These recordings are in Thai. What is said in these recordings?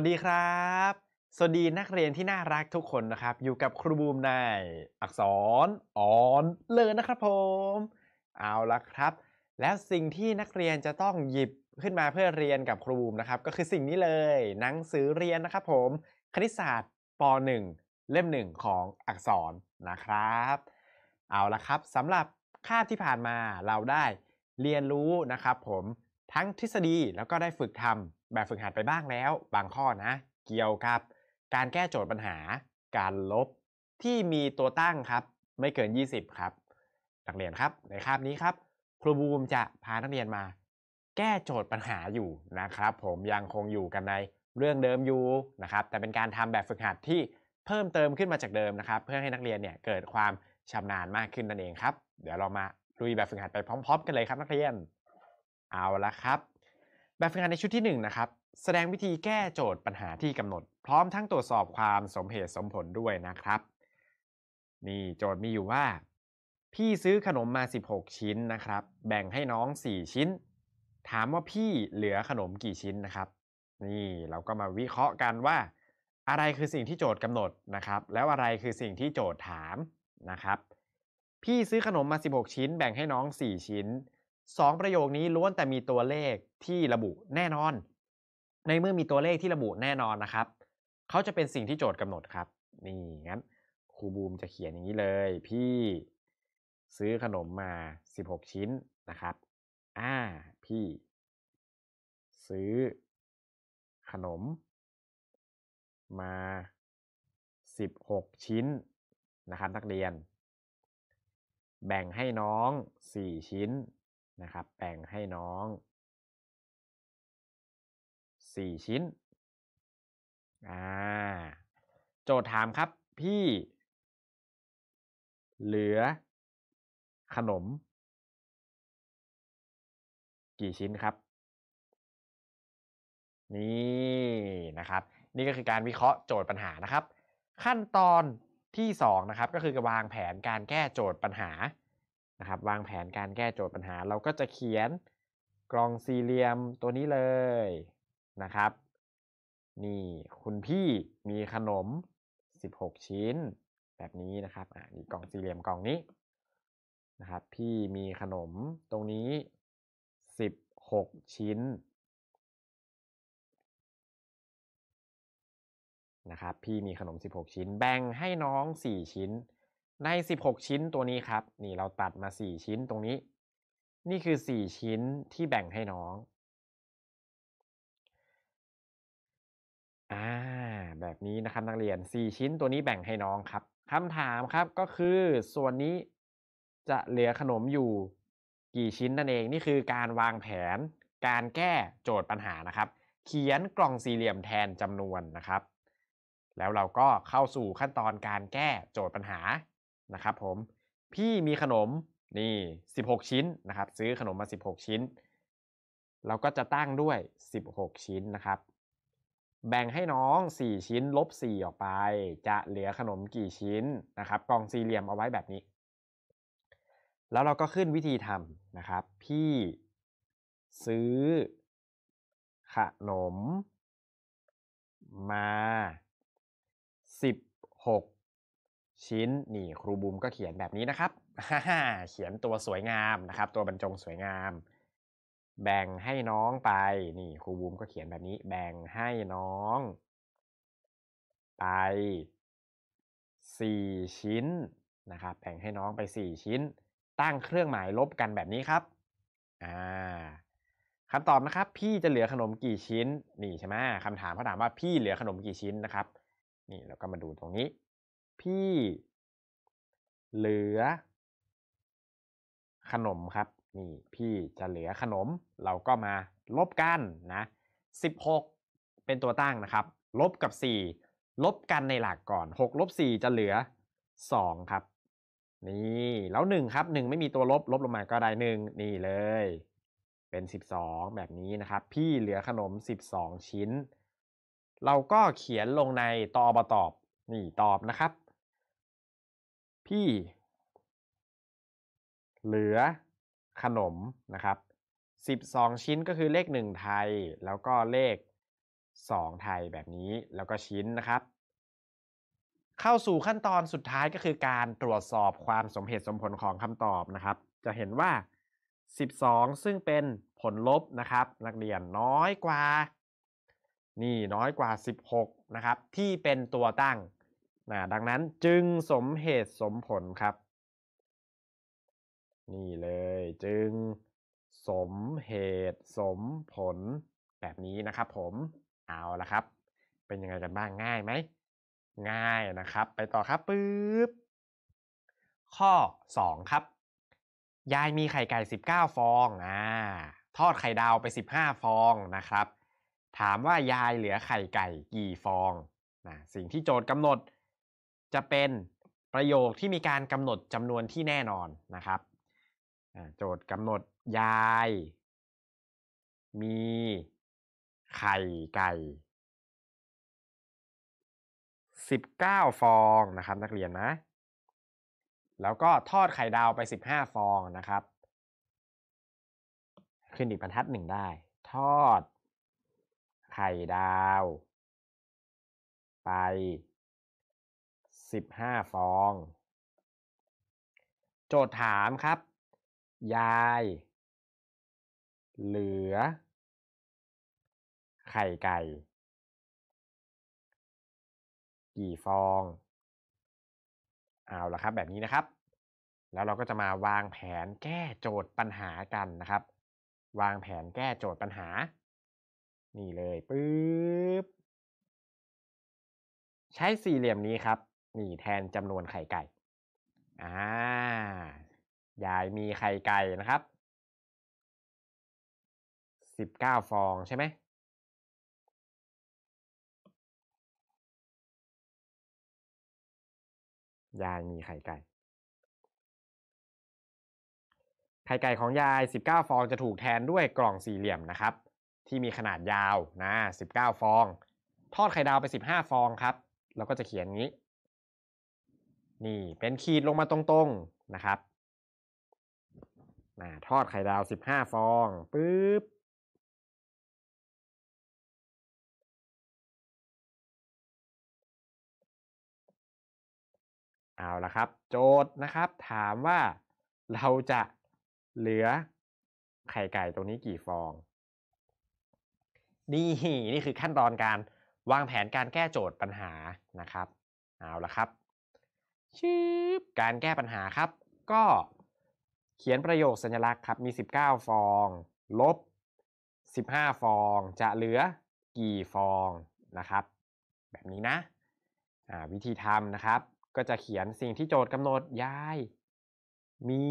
วัสดีครับ สวัสดีนักเรียนที่น่ารักทุกคนนะครับ อยู่กับครูบูมในอักษรอ่อน เลยนะครับผม เอาละครับ แล้วสิ่งที่นักเรียนจะต้องหยิบขึ้นมาเพื่อเรียนกับครูบูมนะครับก็คือสิ่งนี้เลย หนังสือเรียนนะครับ ผมคณิตศาสตร์ป .1 เล่มหนึ่งของอักษรนะครับ เอาละครับสำหรับคาบที่ผ่านมาเราได้เรียนรู้นะครับ ผมทั้งทฤษฎีแล้วก็ได้ฝึกทำแบบฝึกหัดไปบ้างแล้ว บางข้อนะ เกี่ยวกับการแก้โจทย์ปัญหาการลบที่มีตัวตั้งครับ ไม่เกิน 20ครับนักเรียนครับในคาบนี้ครับ ครูบูมจะพานักเรียนมา แก้โจทย์ปัญหาอยู่นะครับ ผมยังคงอยู่กันในเรื่องเดิมอยู่นะครับ แต่เป็นการทำแบบฝึกหัดที่เพิ่มเติมขึ้นมาจากเดิมนะครับ เพื่อให้นักเรียนเนี่ยเกิดความชำนาญมากขึ้นนั่นเองครับ เดี๋ยวเรามาลุยแบบฝึกหัดไปพร้อมๆกันเลยครับนักเรียน เอาละครับแบบฝึกงานในชุดที่1นะครับ แสดงวิธีแก้โจทย์ปัญหาที่กำหนดพร้อมทั้งตรวจสอบความสมเหตุสมผลด้วยนะครับ นี่โจทย์มีอยู่ว่า พี่ซื้อขนมมา 16 ชิ้นนะครับ แบ่งให้น้อง 4 ชิ้น ถามว่าพี่เหลือขนมกี่ชิ้นนะครับ นี่เราก็มาวิเคราะห์กันว่า อะไรคือสิ่งที่โจทย์กำหนดนะครับ แล้วอะไรคือสิ่งที่โจทย์ถามนะครับ พี่ซื้อขนมมา16ชิ้น แบ่งให้น้อง4ชิ้นสองประโยคนี้ล้วนแต่มีตัวเลขที่ระบุแน่นอน ในเมื่อมีตัวเลขที่ระบุแน่นอนนะครับ เขาจะเป็นสิ่งที่โจทย์กำหนดครับ นี่งั้นครูบูมจะเขียนอย่างนี้เลย พี่ซื้อขนมมา16 ชิ้นนะครับ อ่าพี่ ซื้อ ขนม มา16 ชิ้นนะครับนักเรียน แบ่งให้น้อง 4 ชิ้นนะครับแบ่งให้น้อง4ชิ้น อ่า โจทย์ถามครับ พี่ เหลือ ขนม กี่ชิ้นครับ นี่นะครับ นี่ก็คือการวิเคราะห์โจทย์ปัญหานะครับ ขั้นตอนที่2นะครับ ก็คือการวางแผนการแก้โจทย์ปัญหานะครับวางแผนการแก้โจทย์ปัญหา เราก็จะเขียนกล่องสี่เหลี่ยมตัวนี้เลยนะครับนี่คุณพี่มีขนม 16 ชิ้นแบบนี้นะครับอ่ะนี่กล่องสี่เหลี่ยมกล่องนี้นะครับ พี่มีขนมตรงนี้ 16 ชิ้นนะครับพี่มีขนม 16 ชิ้นแบ่งให้น้อง 4 ชิ้นใน16 ชิ้น ตัวนี้ครับ นี่เราตัดมา 4 ชิ้นตรงนี้ นี่คือ 4 ชิ้นที่แบ่งให้น้อง อ่า แบบนี้นะครับ นักเรียน 4 ชิ้น ตัวนี้แบ่งให้น้องครับคำถามครับ ก็คือ ส่วนนี้จะเหลือขนมอยู่ กี่ชิ้นนั่นเอง นี่คือการวางแผน การแก้โจทย์ปัญหา นะครับ เขียนกล่องสี่เหลี่ยมแทนจำนวน นะครับ แล้วเราก็เข้าสู่ขั้นตอนการแก้โจทย์ปัญหานะครับผม พี่มีขนมนี่16 ชิ้นนะครับ ซื้อขนมมา 16 ชิ้น เราก็จะตั้งด้วย 16 ชิ้นนะครับ แบ่งให้น้อง 4 ชิ้นลบ 4 ออกไป จะเหลือขนมกี่ชิ้นนะครับกองสี่เหลี่ยมเอาไว้แบบนี้ แล้วเราก็ขึ้นวิธีทำนะครับ พี่ซื้อขนมมา 16ชิ้นนี่ครูบูมก็เขียนแบบนี้นะครับเขียนตัวสวยงามนะครับ ตัวบรรจงสวยงาม แบ่งให้น้องไป นี่ ครูบูมก็เขียนแบบนี้ แบ่งให้น้อง ไปสี่ชิ้นนะครับแบ่งให้น้องไปสี่ชิ้น ตั้งเครื่องหมายลบกันแบบนี้ครับ อ่าคำตอบนะครับ พี่จะเหลือขนมกี่ชิ้น นี่ใช่ไหมคำถามเขาถามว่าพี่เหลือขนมกี่ชิ้นนะครับ นี่เราก็มาดูตรงนี้พี่เหลือขนมครับ นี่พี่จะเหลือขนม เราก็มาลบกันนะ16 เป็นตัวตั้งนะครับ ลบกับ 4 ลบกันในหลักก่อน6ลบ4จะเหลือ2ครับ นี่ แล้ว1ครับ1ไม่มีตัวลบ ลบลงมาก็ได้ 1 นี่เลย เป็น 12 แบบนี้นะครับ พี่เหลือขนม 12 ชิ้น เราก็เขียนลงในตอบตอบนี่ตอบนะครับพี่เหลือขนมนะครับ 12 ชิ้นก็คือเลข 1 ไทย แล้วก็เลข 2 ไทยแบบนี้แล้วก็ชิ้นนะครับ เข้าสู่ขั้นตอนสุดท้ายก็คือการตรวจสอบความสมเหตุสมผลของคำตอบนะครับ จะเห็นว่า 12 ซึ่งเป็นผลลบนะครับ นักเรียนน้อยกว่า นี่น้อยกว่า 16 นะครับ ที่เป็นตัวตั้งนะดังนั้นจึงสมเหตุสมผลครับ นี่เลย จึงสมเหตุ สมผลแบบนี้นะครับ ผมเอาละครับ เป็นยังไงกันบ้าง ง่ายไหม ง่ายนะครับ ไปต่อครับปึ๊บข้อ 2 ครับ ยายมีไข่ไก่19 ฟองอ่าทอดไข่ดาวไป 15 ฟองนะครับ ถามว่ายายเหลือไข่ไก่กี่ฟองนะสิ่งที่โจทย์กำหนดจะเป็นประโยคที่มีการกำหนดจำนวนที่แน่นอนนะครับโจทย์กำหนดยาย มี ไข่ไก่19ฟองนะครับนักเรียนนะ แล้วก็ทอดไข่ดาวไป15ฟองนะครับ ขึ้นอีกบรรทัดหนึ่งได้ ทอด ไข่ดาว ไปสิบห้าฟอง โจทย์ถามครับ ยาย เหลือ ไข่ไก่ กี่ฟอง เอาละครับแบบนี้นะครับ แล้วเราก็จะมาวางแผนแก้โจทย์ปัญหากันนะครับ วางแผนแก้โจทย์ปัญหา นี่เลยปึ๊บใช้สี่เหลี่ยมนี้ครับนี่แทนจำนวนไข่ไก่อ่ายายมีไข่ไก่นะครับสิบเก้าฟองใช่ไหม ยายมีไข่ไก่ ไข่ไก่ของยาย 19 ฟองจะถูกแทนด้วยกล่องสี่เหลี่ยมนะครับ ที่มีขนาดยาวนะ19 ฟอง ทอดไข่ดาวไป 15 ฟองครับแล้วก็จะเขียนงี้นี่เป็นขีดลงมาตรงๆนะครับนะทอดไข่ดาวสิบห้าฟองปึ๊บเอาละครับ โจทย์นะครับ ถามว่าเราจะเหลือไข่ไก่ตรงนี้กี่ฟอง นี่นี่คือขั้นตอนการวางแผนการแก้โจทย์ปัญหานะครับ เอาละครับชืบการแก้ปัญหาครับ ก็เขียนประโยคสัญลักษณ์ครับ มี 19 ฟอง ลบ 15ฟอง จะเหลือกี่ฟองนะครับ แบบนี้นะ วิธีทำนะครับ ก็จะเขียนสิ่งที่โจทย์กำหนดยาย มี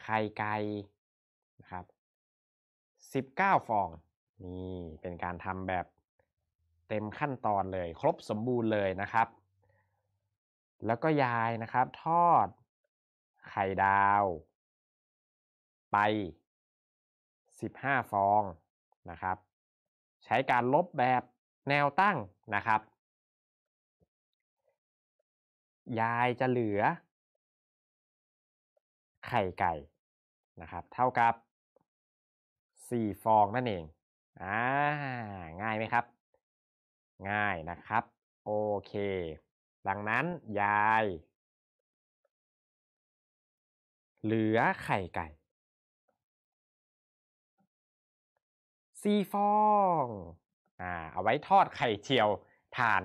ไข่ไก่นะครับ 19ฟองนี่เป็นการทำแบบเต็มขั้นตอนเลยครบสมบูรณ์เลยนะครับแล้วก็ยายนะครับ ทอด ไข่ดาว ไป15ฟองนะครับ ใช้การลบแบบแนวตั้งนะครับ ยายจะเหลือ ไข่ไก่นะครับ เท่ากับ4ฟองนั่นเองอ่าง่ายไหมครับ ง่ายนะครับ โอเคดังนั้น ยาย เหลือไข่ไก่สี่ฟอง อ่า เอาไว้ทอดไข่เจียวทาน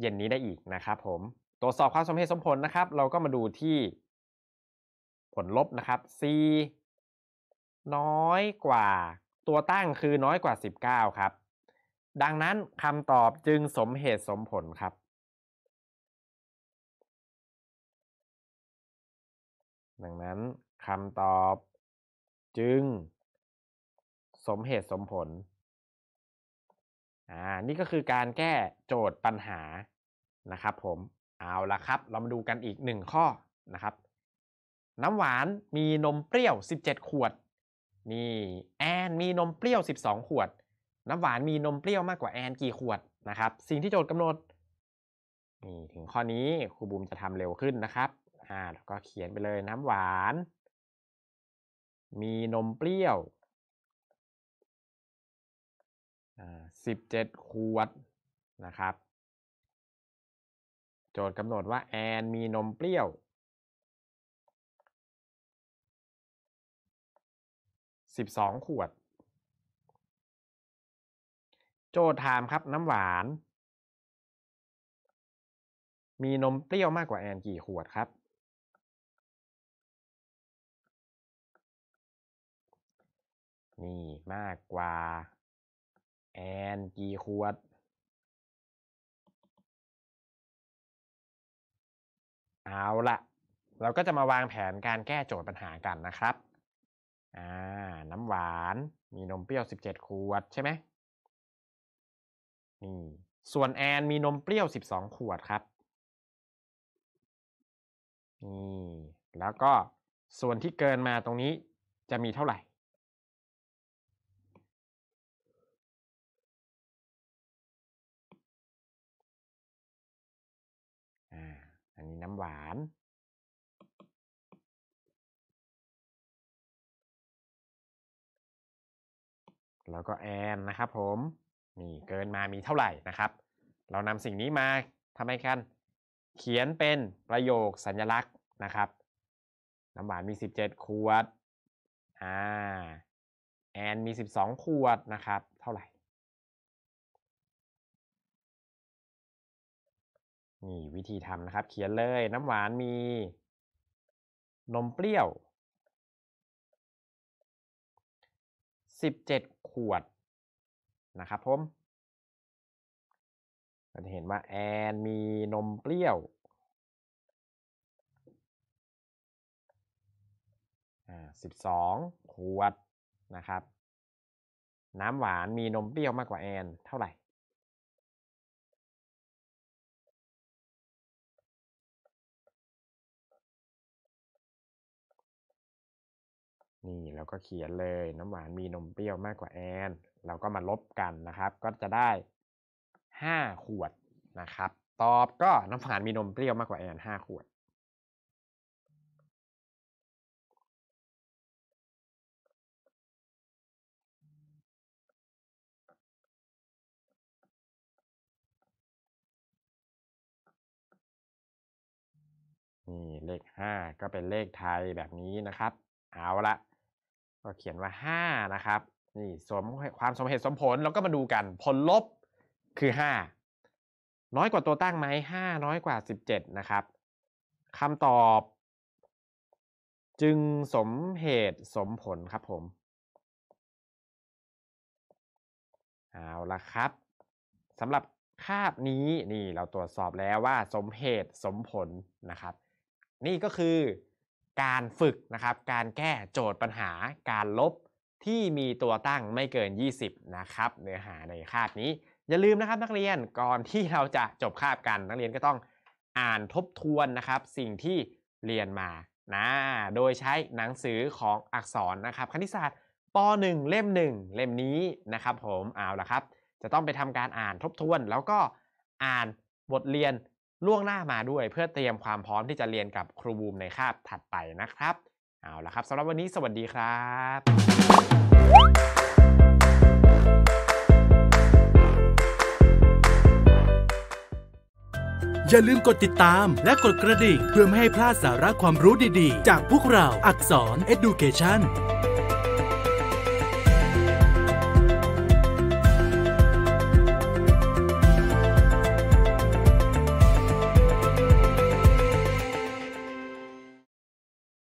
เย็นนี้ได้อีกนะครับผม ตรวจสอบความสมเหตุสมผลนะครับ เราก็มาดูที่ผลลบนะครับ c น้อยกว่าตัวตั้งคือน้อยกว่า 19 ครับ ดังนั้นคำตอบจึงสมเหตุสมผลครับดังนั้นคำตอบจึง สมเหตุสมผล อ่า นี่ก็คือการแก้โจทย์ปัญหานะครับ ผมเอาละครับ เรามาดูกันอีกหนึ่งข้อนะครับ น้ำหวานมีนมเปรี้ยว 17 ขวดนี่แอนมีนมเปรี้ยว 12 ขวด น้ำหวานมีนมเปรี้ยวมากกว่าแอนกี่ขวดนะครับ สิ่งที่โจทย์กำหนดนี่ถึงข้อนี้ครูบูมจะทำเร็วขึ้นนะครับอ่าแล้วก็เขียนไปเลยน้ำหวาน มีนมเปรี้ยวอ่าสิบเจ็ดขวดนะครับ โจทย์กำหนดว่าแอนมีนมเปรี้ยวสิบสองขวด โจทย์ถามครับน้ำหวาน มีนมเปรี้ยวมากกว่าแอนกี่ขวดครับนี่มากกว่า แอนกี่ขวด เอาละเราก็จะมาวางแผนการแก้โจทย์ปัญหากันนะครับ อ่า น้ำหวานมีนมเปรี้ยว 17 ขวดใช่ไหมนี่ส่วนแอนมีนมเปรี้ยว 12 ขวดครับนี่แล้วก็ส่วนที่เกินมาตรงนี้จะมีเท่าไหร่น้ำหวาน แล้วก็แอนนะครับผม นี่เกินมามีเท่าไหร่นะครับ เรานำสิ่งนี้มาทำให้กัน เขียนเป็นประโยคสัญลักษณ์นะครับ น้ำหวานมี 17 ขวดอ่าแอนมี 12 ขวดนะครับ เท่าไหร่นี่วิธีทำนะครับ เขียนเลยน้ำหวานมีนมเปรี้ยว 17 ขวดนะครับผมเราจะเห็นว่าแอนมีนมเปรี้ยวสิบสองขวดนะครับ น้ำหวานมีนมเปรี้ยวมากกว่าแอน เท่าไหร่นี่เราก็เขียนเลยน้ำหวานมีนมเปรี้ยวมากกว่าแอน เราก็มาลบกันนะครับ ก็จะได้ห้าขวดนะครับ ตอบก็น้ำหวานมีนมเปรี้ยวมากกว่าแอนห้าขวด นี่เลขห้าก็เป็นเลขไทยแบบนี้นะครับเอาละก็เขียนว่า5นะครับ นี่สมความสมเหตุสมผลแล้วก็มาดูกัน ผลลบคือ5น้อยกว่าตัวตั้งไหม5น้อยกว่า17นะครับคำตอบจึงสมเหตุสมผลครับ ผมเอาละครับสำหรับคาบนี้นี่เราตรวจสอบแล้วว่าสมเหตุสมผลนะครับ นี่ก็คือการฝึกนะครับ การแก้โจทย์ปัญหา การลบที่มีตัวตั้งไม่เกิน 20นะครับ เนื้อหาในคาบนี้ อย่าลืมนะครับนักเรียน ก่อนที่เราจะจบคาบกัน นักเรียนก็ต้องอ่านทบทวนนะครับ สิ่งที่เรียนมานะ โดยใช้หนังสือของอักษรนะครับ คณิตศาสตร์ป .1 เล่ม 1 เล่มนี้นะครับ ผม เอาละครับ จะต้องไปทำการอ่านทบทวน แล้วก็อ่านบทเรียนล่วงหน้ามาด้วยเพื่อเตรียมความพร้อมที่จะเรียนกับครูบูมในคาบถัดไปนะครับ เอาละครับสำหรับวันนี้สวัสดีครับ อย่าลืมกดติดตามและกดกระดิ่งเพื่อไม่ให้พลาดสาระความรู้ดีๆ จากพวกเรา อักษร Education